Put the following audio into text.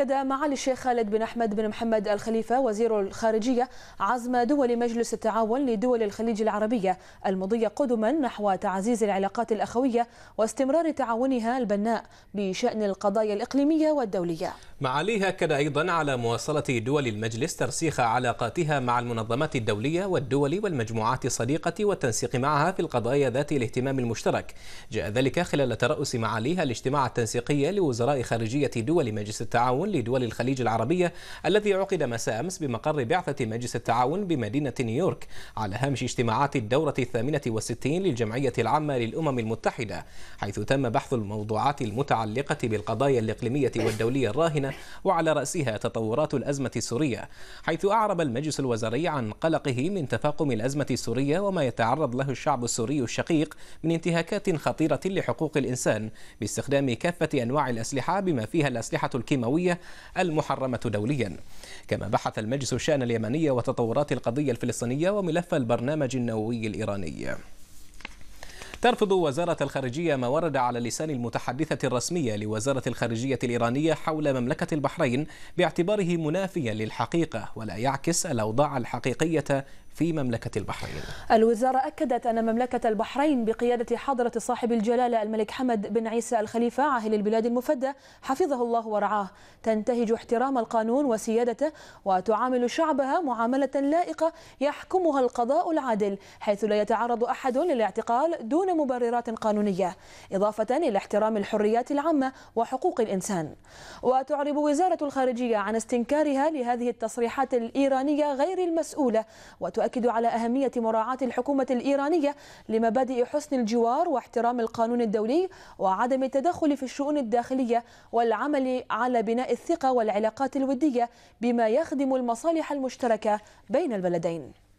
أكد معالي الشيخ خالد بن أحمد بن محمد الخليفة وزير الخارجية عزم دول مجلس التعاون لدول الخليج العربية المضي قدما نحو تعزيز العلاقات الأخوية واستمرار تعاونها البناء بشأن القضايا الإقليمية والدولية معاليه أكد أيضا على مواصلة دول المجلس ترسيخ علاقاتها مع المنظمات الدولية والدول والمجموعات الصديقة والتنسيق معها في القضايا ذات الاهتمام المشترك جاء ذلك خلال ترأس معاليها الاجتماع التنسيقي لوزراء خارجية دول مجلس التعاون لدول الخليج العربية الذي عقد مساء أمس بمقر بعثة مجلس التعاون بمدينة نيويورك على هامش اجتماعات الدورة الثامنة والستين للجمعية العامة للأمم المتحدة حيث تم بحث الموضوعات المتعلقة بالقضايا الإقليمية والدولية الراهنة وعلى رأسها تطورات الأزمة السورية حيث أعرب المجلس الوزاري عن قلقه من تفاقم الأزمة السورية وما يتعرض له الشعب السوري الشقيق من انتهاكات خطيرة لحقوق الإنسان باستخدام كافة أنواع الأسلحة بما فيها الأسلحة الكيماوية المحرمة دوليا كما بحث المجلس الشأن اليمني وتطورات القضية الفلسطينية وملف البرنامج النووي الإيراني ترفض وزارة الخارجية ما ورد على لسان المتحدثة الرسمية لوزارة الخارجية الإيرانية حول مملكة البحرين باعتباره منافيا للحقيقة ولا يعكس الأوضاع الحقيقية في مملكة البحرين الوزارة أكدت أن مملكة البحرين بقيادة حضرة صاحب الجلالة الملك حمد بن عيسى الخليفة عاهل البلاد المفدى حفظه الله ورعاه تنتهج احترام القانون وسيادته وتعامل شعبها معاملة لائقة يحكمها القضاء العادل حيث لا يتعرض أحد للاعتقال دون دون مبررات قانونية إضافة إلى احترام الحريات العامة وحقوق الإنسان وتعرب وزارة الخارجية عن استنكارها لهذه التصريحات الإيرانية غير المسؤولة وتؤكد على أهمية مراعاة الحكومة الإيرانية لمبادئ حسن الجوار واحترام القانون الدولي وعدم التدخل في الشؤون الداخلية والعمل على بناء الثقة والعلاقات الودية بما يخدم المصالح المشتركة بين البلدين